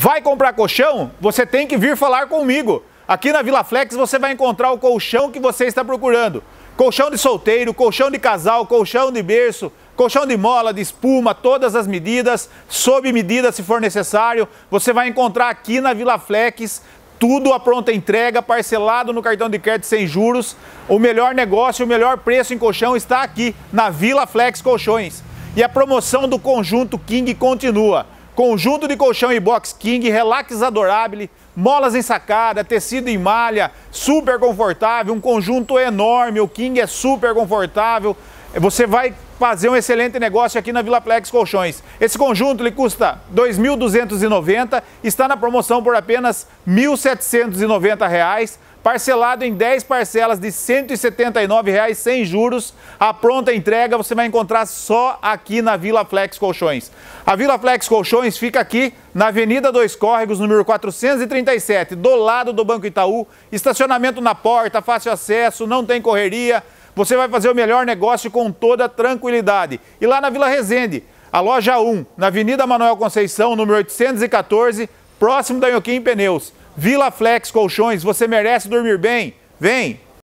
Vai comprar colchão? Você tem que vir falar comigo. Aqui na Vila Flex você vai encontrar o colchão que você está procurando. Colchão de solteiro, colchão de casal, colchão de berço, colchão de mola, de espuma, todas as medidas, sob medida se for necessário. Você vai encontrar aqui na Vila Flex tudo à pronta entrega, parcelado no cartão de crédito sem juros. O melhor negócio, o melhor preço em colchão está aqui na Vila Flex Colchões. E a promoção do conjunto King continua. Conjunto de colchão e box king, relax molas em sacada, tecido em malha, super confortável, um conjunto enorme, o king é super confortável. Você vai fazer um excelente negócio aqui na Vila Plex Colchões. Esse conjunto ele custa R$ 2.290, está na promoção por apenas R$ 1.790 parcelado em 10 parcelas de R$ 179,00 sem juros. A pronta entrega você vai encontrar só aqui na Vila Flex Colchões. A Vila Flex Colchões fica aqui na Avenida Dois Córregos, número 437, do lado do Banco Itaú. Estacionamento na porta, fácil acesso, não tem correria. Você vai fazer o melhor negócio com toda tranquilidade. E lá na Vila Resende, a loja 1, na Avenida Manuel Conceição, número 814, próximo da Ioquim Pneus. Vila Flex Colchões, você merece dormir bem. Vem!